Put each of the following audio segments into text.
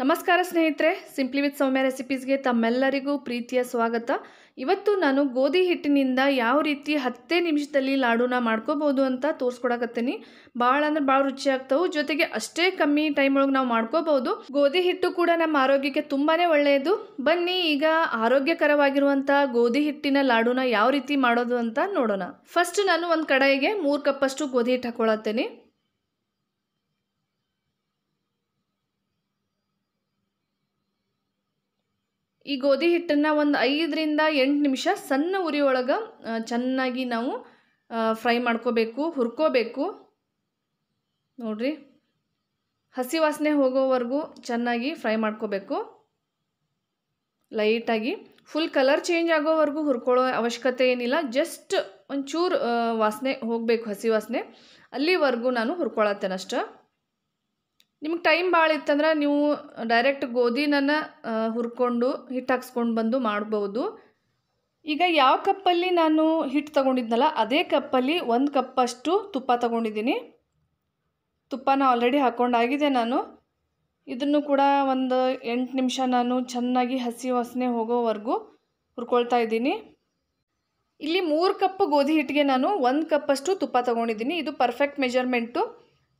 ನಮಸ್ಕಾರ ಸ್ನೇಹಿತರೆ simply with ಸೌಮ್ಯ ರೆಸಿಪೀಸ್ಗೆ ತಮ್ಮೆಲ್ಲರಿಗೂ ಪ್ರೀತಿಯ ಸ್ವಾಗತ ಇವತ್ತು ನಾನು ಗೋಧಿ ಹಿಟ್ಟಿನಿಂದ ಯಾವ ರೀತಿ ಹತ್ತೇ ನಿಮಿಷದಲ್ಲಿ ಲಾಡೂನ ಮಾಡ್ಕೋಬೋದು ಅಂತ ತೋರಿಸ್ಕೊಡಕತ್ತೀನಿ ಭಾಳ ಅಂದ್ರೆ ಭಾಳ ರುಚಿ ಜೊತೆಗೆ ಅಷ್ಟೇ ಕಮ್ಮಿ ಟೈಮ್ ಒಳಗೆ ನಾವು ಮಾಡ್ಕೋಬೋದು ಗೋಧಿ ಹಿಟ್ಟು ಕೂಡ ನಮ್ಮ ಆರೋಗ್ಯಕ್ಕೆ ತುಂಬಾ ಒಳ್ಳೆಯದು ಬನ್ನಿ ಈಗ ಆರೋಗ್ಯಕರವಾಗಿರುವಂಥ ಗೋಧಿ ಹಿಟ್ಟಿನ ಲಾಡುನ ಯಾವ ರೀತಿ ಮಾಡೋದು ಅಂತ ನೋಡೋಣ ಫಸ್ಟ್ ನಾನು ಒಂದು ಕಡಾಯಿಗೆ ಮೂರು ಕಪ್ಪಷ್ಟು ಗೋಧಿ ಹಿಟ್ಟು ಹಾಕೊಳ್ಳುತ್ತೇನೆ ಈ ಗೋಧಿ ಹಿಟ್ಟನ್ನು ಒಂದು ಐದರಿಂದ ಎಂಟು ನಿಮಿಷ ಸಣ್ಣ ಉರಿ ಒಳಗೆ ಚೆನ್ನಾಗಿ ನಾವು ಫ್ರೈ ಮಾಡ್ಕೋಬೇಕು ಹುರ್ಕೋಬೇಕು ನೋಡಿರಿ ಹಸಿ ವಾಸನೆ ಹೋಗೋವರೆಗೂ ಚೆನ್ನಾಗಿ ಫ್ರೈ ಮಾಡ್ಕೋಬೇಕು ಲೈಟಾಗಿ ಫುಲ್ ಕಲರ್ ಚೇಂಜ್ ಆಗೋವರೆಗೂ ಹುರ್ಕೊಳ್ಳೋ ಅವಶ್ಯಕತೆ ಏನಿಲ್ಲ ಜಸ್ಟ್ ಒಂಚೂರು ವಾಸನೆ ಹೋಗಬೇಕು ಹಸಿ ವಾಸನೆ ಅಲ್ಲಿವರೆಗೂ ನಾನು ಹುರ್ಕೊಳತ್ತೇನೆ ನಿಮ್ಗೆ ಟೈಮ್ ಭಾಳ ಇತ್ತಂದ್ರೆ ನೀವು ಡೈರೆಕ್ಟ್ ಗೋಧಿನ ಹುರ್ಕೊಂಡು ಹಿಟ್ಟು ಹಾಕ್ಸ್ಕೊಂಡು ಬಂದು ಮಾಡ್ಬೋದು ಈಗ ಯಾವ ಕಪ್ಪಲ್ಲಿ ನಾನು ಹಿಟ್ಟು ತಗೊಂಡಿದ್ನಲ್ಲ ಅದೇ ಕಪ್ಪಲ್ಲಿ ಒಂದು ಕಪ್ಪಷ್ಟು ತುಪ್ಪ ತಗೊಂಡಿದ್ದೀನಿ ತುಪ್ಪನ ಆಲ್ರೆಡಿ ಹಾಕ್ಕೊಂಡಾಗಿದೆ ನಾನು ಇದನ್ನು ಕೂಡ ಒಂದು ಎಂಟು ನಿಮಿಷ ನಾನು ಚೆನ್ನಾಗಿ ಹಸಿ ವಾಸನೆ ಹೋಗೋವರೆಗೂ ಹುರ್ಕೊಳ್ತಾ ಇದ್ದೀನಿ ಇಲ್ಲಿ ಮೂರು ಕಪ್ ಗೋಧಿ ಹಿಟ್ಟಿಗೆ ನಾನು ಒಂದು ಕಪ್ಪಷ್ಟು ತುಪ್ಪ ತೊಗೊಂಡಿದ್ದೀನಿ ಇದು ಪರ್ಫೆಕ್ಟ್ ಮೆಜರ್ಮೆಂಟು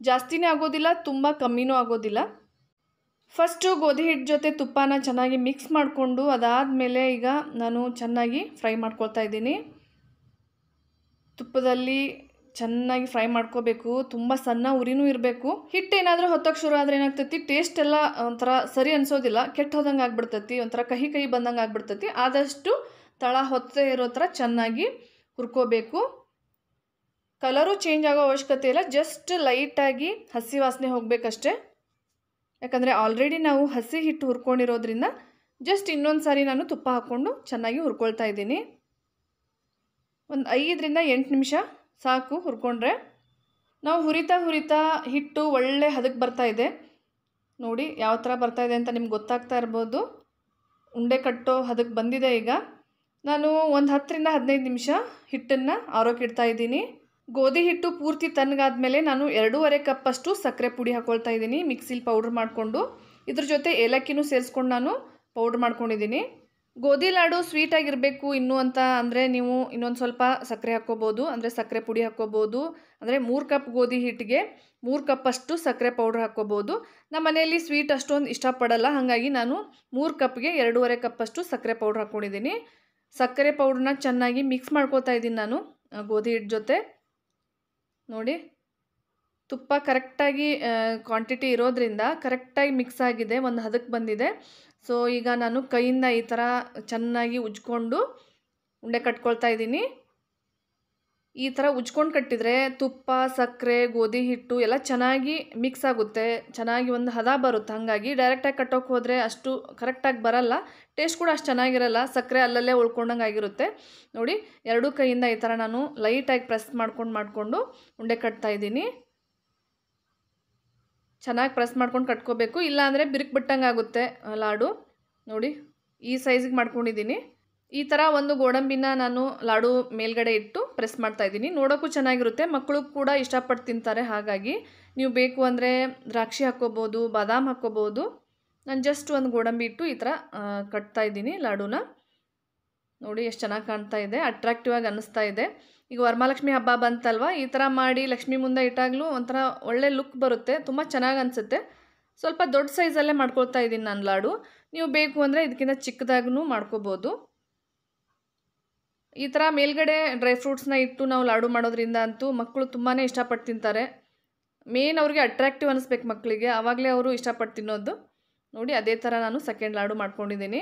ಜಾಸ್ತಿನೇ ಆಗೋದಿಲ್ಲ ತುಂಬ ಕಮ್ಮಿನೂ ಆಗೋದಿಲ್ಲ ಫಸ್ಟು ಗೋಧಿ ಹಿಟ್ಟು ಜೊತೆ ತುಪ್ಪನ ಚೆನ್ನಾಗಿ ಮಿಕ್ಸ್ ಮಾಡಿಕೊಂಡು ಅದಾದಮೇಲೆ ಈಗ ನಾನು ಚೆನ್ನಾಗಿ ಫ್ರೈ ಮಾಡ್ಕೊಳ್ತಾ ಇದ್ದೀನಿ ತುಪ್ಪದಲ್ಲಿ ಚೆನ್ನಾಗಿ ಫ್ರೈ ಮಾಡ್ಕೋಬೇಕು ತುಂಬ ಸಣ್ಣ ಉರಿನೂ ಇರಬೇಕು ಹಿಟ್ಟೇನಾದರೂ ಹೊತ್ತಕ್ಕೆ ಶುರು ಆದರೆ ಏನಾಗ್ತೈತಿ ಟೇಸ್ಟ್ ಎಲ್ಲ ಒಂಥರ ಸರಿ ಅನಿಸೋದಿಲ್ಲ ಕೆಟ್ಟ ಹೋದಂಗೆ ಆಗ್ಬಿಡ್ತೈತಿ ಒಂಥರ ಕಹಿ ಕಹಿ ಬಂದಂಗೆ ಆಗ್ಬಿಡ್ತೈತಿ ಆದಷ್ಟು ತಳ ಹೊತ್ತೆ ಇರೋ ಥರ ಚೆನ್ನಾಗಿ ಹುರ್ಕೋಬೇಕು ಕಲರು ಚೇಂಜ್ ಆಗೋ ಅವಶ್ಯಕತೆ ಇಲ್ಲ ಜಸ್ಟ್ ಲೈಟಾಗಿ ಹಸಿ ವಾಸನೆ ಹೋಗಬೇಕಷ್ಟೇ ಯಾಕಂದರೆ ಆಲ್ರೆಡಿ ನಾವು ಹಸಿ ಹಿಟ್ಟು ಹುರ್ಕೊಂಡಿರೋದ್ರಿಂದ ಜಸ್ಟ್ ಇನ್ನೊಂದು ಸಾರಿ ನಾನು ತುಪ್ಪ ಹಾಕ್ಕೊಂಡು ಚೆನ್ನಾಗಿ ಹುರ್ಕೊಳ್ತಾ ಇದ್ದೀನಿ ಒಂದು ಐದರಿಂದ ಎಂಟು ನಿಮಿಷ ಸಾಕು ಹುರ್ಕೊಂಡ್ರೆ ನಾವು ಹುರಿತಾ ಹುರಿತಾ ಹಿಟ್ಟು ಒಳ್ಳೆ ಹದಕ್ಕೆ ಬರ್ತಾಯಿದೆ ನೋಡಿ ಯಾವ ಥರ ಬರ್ತಾಯಿದೆ ಅಂತ ನಿಮ್ಗೆ ಗೊತ್ತಾಗ್ತಾ ಇರ್ಬೋದು ಉಂಡೆ ಕಟ್ಟೋ ಹದಕ್ಕೆ ಬಂದಿದೆ ಈಗ ನಾನು ಒಂದು ಹತ್ತರಿಂದ ಹದಿನೈದು ನಿಮಿಷ ಹಿಟ್ಟನ್ನು ಇಡ್ತಾ ಇದ್ದೀನಿ ಗೋಧಿ ಹಿಟ್ಟು ಪೂರ್ತಿ ತಣ್ಣಗಾದ ಮೇಲೆ ನಾನು ಎರಡೂವರೆ ಕಪ್ಪಷ್ಟು ಸಕ್ಕರೆ ಪುಡಿ ಹಾಕ್ಕೊಳ್ತಾ ಇದ್ದೀನಿ ಮಿಕ್ಸಿಲಿ ಪೌಡ್ರ್ ಮಾಡಿಕೊಂಡು ಇದ್ರ ಜೊತೆ ಏಲಕ್ಕಿನೂ ಸೇರಿಸ್ಕೊಂಡು ನಾನು ಪೌಡ್ರ್ ಮಾಡ್ಕೊಂಡಿದ್ದೀನಿ ಗೋಧಿ ಲಾಡು ಸ್ವೀಟಾಗಿರಬೇಕು ಇನ್ನೂ ಅಂತ ಅಂದರೆ ನೀವು ಇನ್ನೊಂದು ಸ್ವಲ್ಪ ಸಕ್ಕರೆ ಹಾಕ್ಕೋಬೋದು ಅಂದರೆ ಸಕ್ಕರೆ ಪುಡಿ ಹಾಕ್ಕೋಬೋದು ಅಂದರೆ ಮೂರು ಕಪ್ ಗೋಧಿ ಹಿಟ್ಟಿಗೆ ಮೂರು ಕಪ್ಪಷ್ಟು ಸಕ್ಕರೆ ಪೌಡ್ರ್ ಹಾಕ್ಕೋಬೋದು ನಮ್ಮ ಮನೆಯಲ್ಲಿ ಸ್ವೀಟ್ ಅಷ್ಟೊಂದು ಇಷ್ಟಪಡಲ್ಲ ಹಾಗಾಗಿ ನಾನು ಮೂರು ಕಪ್ಗೆ ಎರಡೂವರೆ ಕಪ್ಪಷ್ಟು ಸಕ್ಕರೆ ಪೌಡ್ರ್ ಹಾಕ್ಕೊಂಡಿದ್ದೀನಿ ಸಕ್ಕರೆ ಪೌಡ್ರನ್ನ ಚೆನ್ನಾಗಿ ಮಿಕ್ಸ್ ಮಾಡ್ಕೋತಾ ಇದ್ದೀನಿ ನಾನು ಗೋಧಿ ಹಿಟ್ಟು ಜೊತೆ ನೋಡಿ ತುಪ್ಪ ಕರೆಕ್ಟಾಗಿ ಕ್ವಾಂಟಿಟಿ ಇರೋದ್ರಿಂದ ಕರೆಕ್ಟಾಗಿ ಮಿಕ್ಸ್ ಆಗಿದೆ ಒಂದು ಹದಕ್ಕೆ ಬಂದಿದೆ ಸೊ ಈಗ ನಾನು ಕೈಯಿಂದ ಈ ಥರ ಚೆನ್ನಾಗಿ ಉಜ್ಕೊಂಡು ಉಂಡೆ ಕಟ್ಕೊಳ್ತಾ ಇದ್ದೀನಿ ಈ ಥರ ಉಜ್ಕೊಂಡು ಕಟ್ಟಿದರೆ ತುಪ್ಪ ಸಕ್ಕರೆ ಗೋಧಿ ಹಿಟ್ಟು ಎಲ್ಲ ಚೆನ್ನಾಗಿ ಮಿಕ್ಸ್ ಆಗುತ್ತೆ ಚೆನ್ನಾಗಿ ಒಂದು ಹದ ಬರುತ್ತೆ ಹಾಗಾಗಿ ಡೈರೆಕ್ಟಾಗಿ ಕಟ್ಟೋಕೆ ಹೋದರೆ ಅಷ್ಟು ಕರೆಕ್ಟಾಗಿ ಬರಲ್ಲ ಟೇಸ್ಟ್ ಕೂಡ ಅಷ್ಟು ಚೆನ್ನಾಗಿರಲ್ಲ ಸಕ್ಕರೆ ಅಲ್ಲಲ್ಲೇ ಉಳ್ಕೊಂಡಂಗೆ ಆಗಿರುತ್ತೆ ನೋಡಿ ಎರಡೂ ಕೈಯಿಂದ ಈ ಥರ ನಾನು ಲೈಟಾಗಿ ಪ್ರೆಸ್ ಮಾಡ್ಕೊಂಡು ಮಾಡಿಕೊಂಡು ಉಂಡೆ ಕಟ್ತಾ ಇದ್ದೀನಿ ಚೆನ್ನಾಗಿ ಪ್ರೆಸ್ ಮಾಡ್ಕೊಂಡು ಕಟ್ಕೋಬೇಕು ಇಲ್ಲಾಂದರೆ ಬಿರುಕು ಬಿಟ್ಟಂಗೆ ಆಗುತ್ತೆ ಲಾಡು ನೋಡಿ ಈ ಸೈಜಿಗೆ ಮಾಡ್ಕೊಂಡಿದ್ದೀನಿ ಈ ಥರ ಒಂದು ಗೋಡಂಬಿನ ನಾನು ಲಾಡು ಮೇಲ್ಗಡೆ ಇಟ್ಟು ಪ್ರೆಸ್ ಮಾಡ್ತಾ ಇದ್ದೀನಿ ನೋಡೋಕ್ಕೂ ಚೆನ್ನಾಗಿರುತ್ತೆ ಮಕ್ಕಳು ಕೂಡ ಇಷ್ಟಪಟ್ಟು ತಿಂತಾರೆ ಹಾಗಾಗಿ ನೀವು ಬೇಕು ಅಂದರೆ ದ್ರಾಕ್ಷಿ ಹಾಕ್ಕೋಬೋದು ಬಾದಾಮ್ ಹಾಕ್ಕೋಬೋದು ನಾನು ಜಸ್ಟ್ ಒಂದು ಗೋಡಂಬಿ ಇಟ್ಟು ಈ ಥರ ಕಟ್ತಾ ಇದ್ದೀನಿ ಲಾಡುನ ನೋಡಿ ಎಷ್ಟು ಚೆನ್ನಾಗಿ ಕಾಣ್ತಾ ಇದೆ ಅಟ್ರಾಕ್ಟಿವ್ ಆಗಿ ಅನ್ನಿಸ್ತಾ ಇದೆ ಈಗ ವರಮಹಾಲಕ್ಷ್ಮಿ ಹಬ್ಬ ಬಂತಲ್ವ ಈ ಥರ ಮಾಡಿ ಲಕ್ಷ್ಮಿ ಮುಂದೆ ಇಟ್ಟಾಗಲೂ ಒಂಥರ ಒಳ್ಳೆ ಲುಕ್ ಬರುತ್ತೆ ತುಂಬ ಚೆನ್ನಾಗಿ ಅನಿಸುತ್ತೆ ಸ್ವಲ್ಪ ದೊಡ್ಡ ಸೈಜಲ್ಲೇ ಮಾಡ್ಕೊಳ್ತಾ ಇದ್ದೀನಿ ನಾನು ಲಾಡು ನೀವು ಬೇಕು ಅಂದರೆ ಇದಕ್ಕಿಂತ ಚಿಕ್ಕದಾಗೂ ಮಾಡ್ಕೋಬೋದು ಈ ಥರ ಮೇಲ್ಗಡೆ ಡ್ರೈ ಫ್ರೂಟ್ಸ್ನ ಇಟ್ಟು ನಾವು ಲಾಡು ಮಾಡೋದ್ರಿಂದ ಅಂತೂ ಮಕ್ಕಳು ತುಂಬಾ ಇಷ್ಟಪಟ್ಟು ತಿಂತಾರೆ ಮೇನ್ ಅವ್ರಿಗೆ ಅಟ್ರಾಕ್ಟಿವ್ ಅನ್ನಿಸ್ಬೇಕು ಮಕ್ಕಳಿಗೆ ಆವಾಗಲೇ ಅವರು ಇಷ್ಟಪಟ್ಟು ತಿನ್ನೋದು ನೋಡಿ ಅದೇ ಥರ ನಾನು ಸೆಕೆಂಡ್ ಲಾಡು ಮಾಡ್ಕೊಂಡಿದ್ದೀನಿ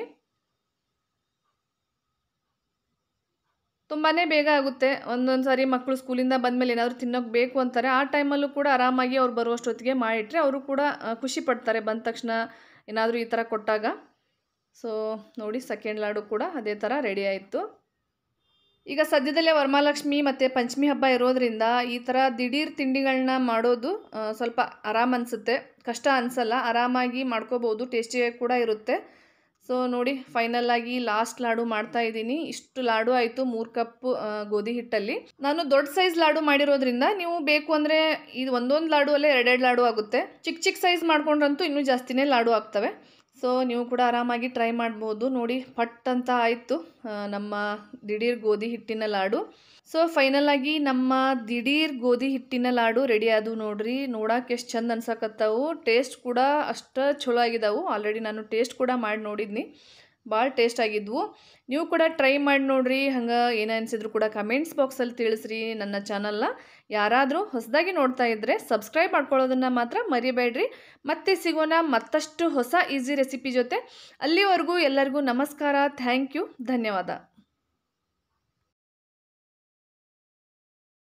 ತುಂಬಾ ಬೇಗ ಆಗುತ್ತೆ ಒಂದೊಂದು ಸಾರಿ ಮಕ್ಕಳು ಸ್ಕೂಲಿಂದ ಬಂದಮೇಲೆ ಏನಾದರೂ ತಿನ್ನೋಕೆ ಬೇಕು ಅಂತಾರೆ ಆ ಟೈಮಲ್ಲೂ ಕೂಡ ಆರಾಮಾಗಿ ಅವ್ರು ಬರುವಷ್ಟೊತ್ತಿಗೆ ಮಾಡಿಟ್ರೆ ಅವರು ಕೂಡ ಖುಷಿ ಪಡ್ತಾರೆ ಬಂದ ತಕ್ಷಣ ಏನಾದರೂ ಈ ಥರ ಕೊಟ್ಟಾಗ ಸೊ ನೋಡಿ ಸೆಕೆಂಡ್ ಲಾಡು ಕೂಡ ಅದೇ ಥರ ರೆಡಿ ಆಯಿತು ಈಗ ಸದ್ಯದಲ್ಲೇ ವರಮಹಾಲಕ್ಷ್ಮಿ ಮತ್ತು ಪಂಚಮಿ ಹಬ್ಬ ಇರೋದರಿಂದ ಈ ಥರ ದಿಢೀರ್ ತಿಂಡಿಗಳನ್ನ ಮಾಡೋದು ಸ್ವಲ್ಪ ಆರಾಮ ಅನಿಸುತ್ತೆ ಕಷ್ಟ ಅನಿಸಲ್ಲ ಆರಾಮಾಗಿ ಮಾಡ್ಕೋಬೋದು ಟೇಸ್ಟಿಯಾಗಿ ಕೂಡ ಇರುತ್ತೆ ಸೊ ನೋಡಿ ಫೈನಲ್ ಆಗಿ ಲಾಸ್ಟ್ ಲಾಡು ಮಾಡ್ತಾ ಇದ್ದೀನಿ ಇಷ್ಟು ಲಾಡು ಆಯಿತು ಮೂರು ಕಪ್ ಗೋಧಿ ಹಿಟ್ಟಲ್ಲಿ ನಾನು ದೊಡ್ಡ ಸೈಜ್ ಲಾಡು ಮಾಡಿರೋದ್ರಿಂದ ನೀವು ಬೇಕು ಅಂದರೆ ಇದು ಒಂದೊಂದು ಲಾಡು ಅಲ್ಲೇ ಎರಡೆರಡು ಲಾಡು ಆಗುತ್ತೆ ಚಿಕ್ಕ ಚಿಕ್ಕ ಸೈಜ್ ಮಾಡ್ಕೊಂಡ್ರಂತೂ ಇನ್ನೂ ಜಾಸ್ತಿನೇ ಲಾಡು ಆಗ್ತವೆ ಸೊ ನೀವು ಕೂಡ ಆರಾಮಾಗಿ ಟ್ರೈ ಮಾಡ್ಬೋದು ನೋಡಿ ಪಟ್ ಅಂತ ಆಯಿತು ನಮ್ಮ ದಿಢೀರ್ ಗೋಧಿ ಹಿಟ್ಟಿನ ಲಾಡು ಸೊ ಫೈನಲ್ ಆಗಿ ನಮ್ಮ ದಿಢೀರ್ ಗೋಧಿ ಹಿಟ್ಟಿನ ಲಾಡು ರೆಡಿ ಆದವು ನೋಡ್ರಿ ನೋಡೋಕೆ ಎಷ್ಟು ಚಂದ ಅನ್ಸಕತ್ತವು ಟೇಸ್ಟ್ ಕೂಡ ಅಷ್ಟು ಚಲೋ ಆಗಿದಾವು ಆಲ್ರೆಡಿ ನಾನು ಟೇಸ್ಟ್ ಕೂಡ ಮಾಡಿ ನೋಡಿದ್ನಿ ಭಾಳ ಆಗಿದ್ವು ನೀವು ಕೂಡ ಟ್ರೈ ಮಾಡಿ ನೋಡ್ರಿ ಹಂಗೆ ಏನೇ ಅನಿಸಿದ್ರು ಕೂಡ ಕಮೆಂಟ್ಸ್ ಬಾಕ್ಸಲ್ಲಿ ತಿಳಿಸ್ರಿ ನನ್ನ ಚಾನಲ್ನ ಯಾರಾದರೂ ಹೊಸದಾಗಿ ನೋಡ್ತಾ ಇದ್ದರೆ ಸಬ್ಸ್ಕ್ರೈಬ್ ಮಾಡ್ಕೊಳ್ಳೋದನ್ನು ಮಾತ್ರ ಮರಿಬೇಡ್ರಿ ಮತ್ತೆ ಸಿಗೋಣ ಮತ್ತಷ್ಟು ಹೊಸ ಈಸಿ ರೆಸಿಪಿ ಜೊತೆ ಅಲ್ಲಿವರೆಗೂ ಎಲ್ಲರಿಗೂ ನಮಸ್ಕಾರ ಥ್ಯಾಂಕ್ ಯು ಧನ್ಯವಾದ